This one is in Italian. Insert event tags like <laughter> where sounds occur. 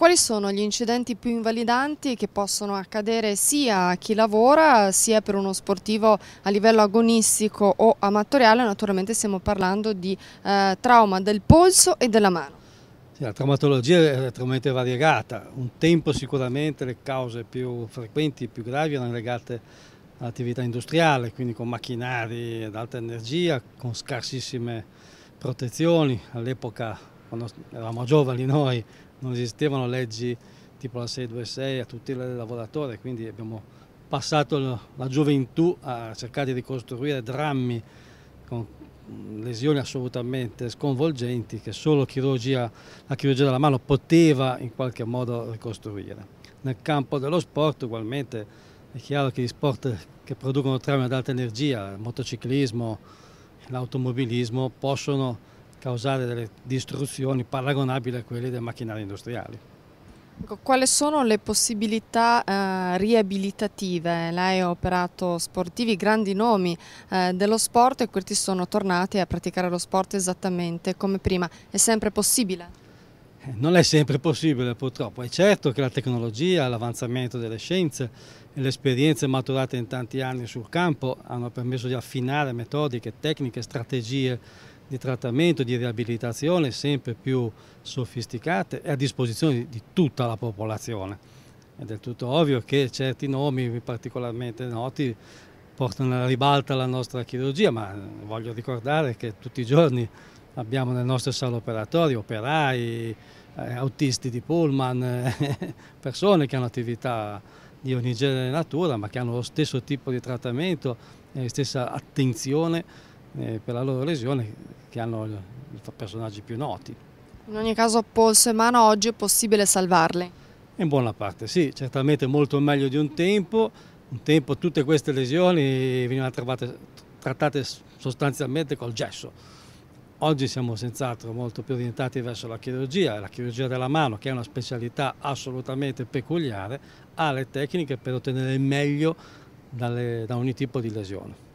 Quali sono gli incidenti più invalidanti che possono accadere sia a chi lavora sia per uno sportivo a livello agonistico o amatoriale? Naturalmente stiamo parlando di eh, trauma del polso e della mano. Sì, la traumatologia è estremamente variegata. Un tempo sicuramente le cause più frequenti e più gravi erano legate all'attività industriale, quindi con macchinari ad alta energia, con scarsissime protezioni. All'epoca quando eravamo giovani noi non esistevano leggi tipo la 626 a tutela del lavoratore, quindi abbiamo passato la gioventù a cercare di ricostruire drammi con lesioni assolutamente sconvolgenti che solo chirurgia, la chirurgia della mano poteva in qualche modo ricostruire. Nel campo dello sport ugualmente è chiaro che gli sport che producono traumi ad alta energia, il motociclismo, l'automobilismo, possono causare delle distruzioni paragonabili a quelle dei macchinari industriali. Ecco, quali sono le possibilità eh, riabilitative? Lei ha operato sportivi, grandi nomi eh, dello sport e questi sono tornati a praticare lo sport esattamente come prima. È sempre possibile? Eh, non è sempre possibile purtroppo, è certo che la tecnologia, l'avanzamento delle scienze e le esperienze maturate in tanti anni sul campo hanno permesso di affinare metodiche, tecniche, strategie di trattamento, di riabilitazione sempre più sofisticate e a disposizione di tutta la popolazione. È del tutto ovvio che certi nomi particolarmente noti portano alla ribalta la nostra chirurgia, ma voglio ricordare che tutti i giorni abbiamo nel nostro sale operatorio operai, eh, autisti di pullman, eh, <laughs> persone che hanno attività di ogni genere e natura, ma che hanno lo stesso tipo di trattamento e la stessa attenzione eh, per la loro lesione che hanno i personaggi più noti. In ogni caso Paul Semana oggi è possibile salvarle? In buona parte sì, certamente molto meglio di un tempo, un tempo tutte queste lesioni venivano trattate, trattate sostanzialmente col gesso. Oggi siamo senz'altro molto più orientati verso la chirurgia, la chirurgia della mano che è una specialità assolutamente peculiare, ha le tecniche per ottenere il meglio dalle, da ogni tipo di lesione.